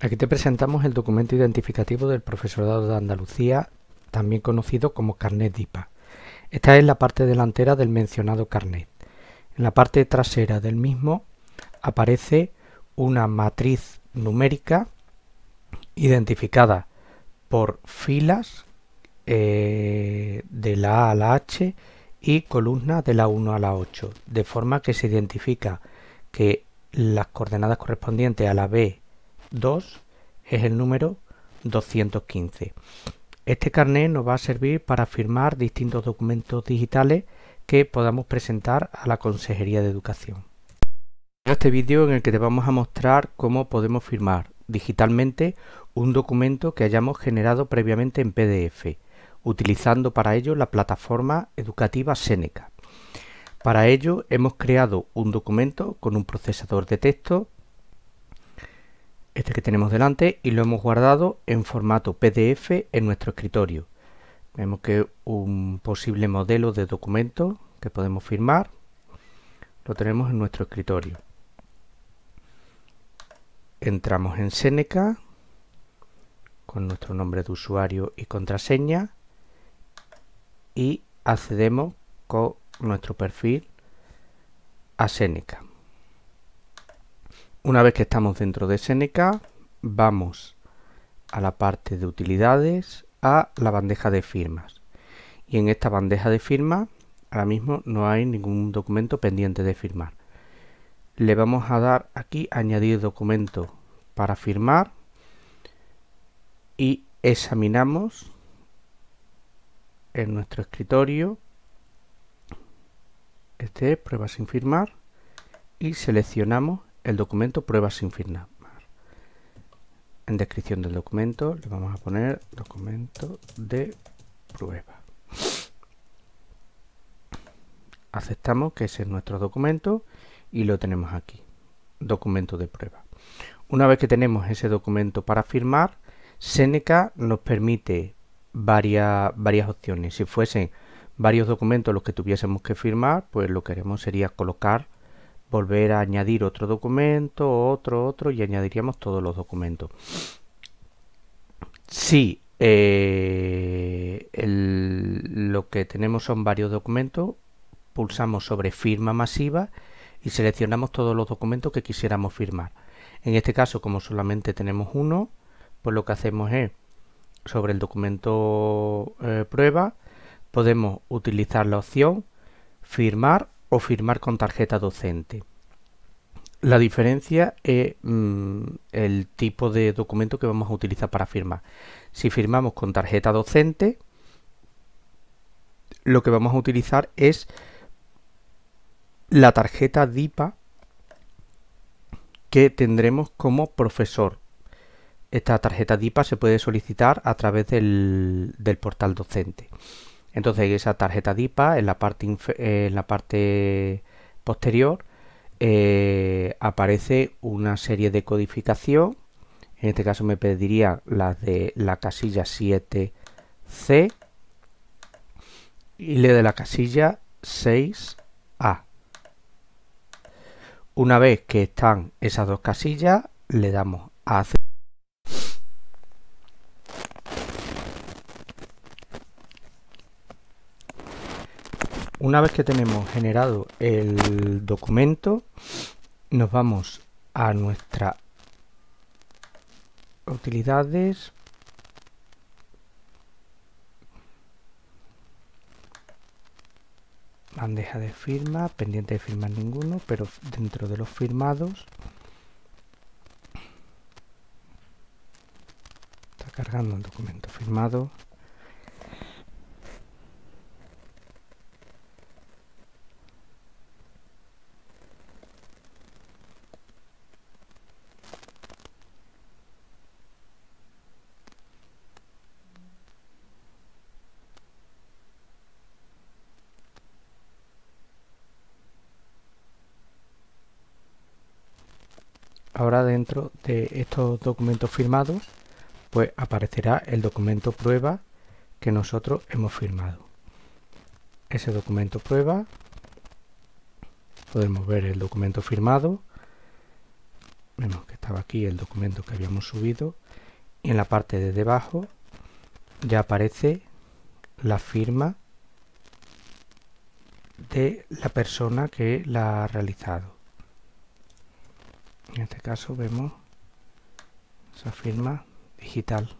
Aquí te presentamos el documento identificativo del Profesorado de Andalucía, también conocido como Carnet DIPA. Esta es la parte delantera del mencionado carnet. En la parte trasera del mismo aparece una matriz numérica identificada por filas eh, de la A a la H y columnas de la 1 a la 8, de forma que se identifica que las coordenadas correspondientes a la B 2 es el número 215. Este carnet nos va a servir para firmar distintos documentos digitales que podamos presentar a la Consejería de Educación. Este vídeo en el que te vamos a mostrar cómo podemos firmar digitalmente un documento que hayamos generado previamente en PDF, utilizando para ello la plataforma educativa Seneca. Para ello hemos creado un documento con un procesador de texto, este que tenemos delante, y lo hemos guardado en formato PDF en nuestro escritorio. Vemos que un posible modelo de documento que podemos firmar lo tenemos en nuestro escritorio. Entramos en Seneca con nuestro nombre de usuario y contraseña y accedemos con nuestro perfil a Seneca. Una vez que estamos dentro de Seneca, vamos a la parte de utilidades, a la bandeja de firmas. Y en esta bandeja de firmas, ahora mismo no hay ningún documento pendiente de firmar. Le vamos a dar aquí añadir documento para firmar y examinamos en nuestro escritorio este prueba sin firmar y seleccionamos el documento prueba sin firmar. En descripción del documento le vamos a poner documento de prueba. Aceptamos que ese es nuestro documento y lo tenemos aquí, documento de prueba. Una vez que tenemos ese documento para firmar, Seneca nos permite varias, varias opciones. Si fuesen varios documentos los que tuviésemos que firmar, pues lo que haremos sería colocar volver a añadir otro documento, otro, otro y añadiríamos todos los documentos. Si eh, lo que tenemos son varios documentos, pulsamos sobre firma masiva y seleccionamos todos los documentos que quisiéramos firmar. En este caso, como solamente tenemos uno, pues lo que hacemos es sobre el documento eh, prueba, podemos utilizar la opción firmar o firmar con tarjeta docente. La diferencia es mm, el tipo de documento que vamos a utilizar para firmar. Si firmamos con tarjeta docente, lo que vamos a utilizar es la tarjeta DIPA que tendremos como profesor. Esta tarjeta DIPA se puede solicitar a través del portal docente. Entonces esa tarjeta DIPA en la parte, eh, en la parte posterior eh, aparece una serie de codificación. En este caso me pediría las de la casilla 7C y la de la casilla 6A. Una vez que están esas dos casillas, le damos a hacer una vez que tenemos generado el documento, nos vamos a nuestra utilidades bandeja de firma, pendiente de firmar ninguno, pero dentro de los firmados está cargando el documento firmado ahora dentro de estos documentos firmados pues aparecerá el documento prueba que nosotros hemos firmado ese documento prueba podemos ver el documento firmado vemos que estaba aquí el documento que habíamos subido y en la parte de debajo ya aparece la firma de la persona que la ha realizado en este caso vemos esa firma digital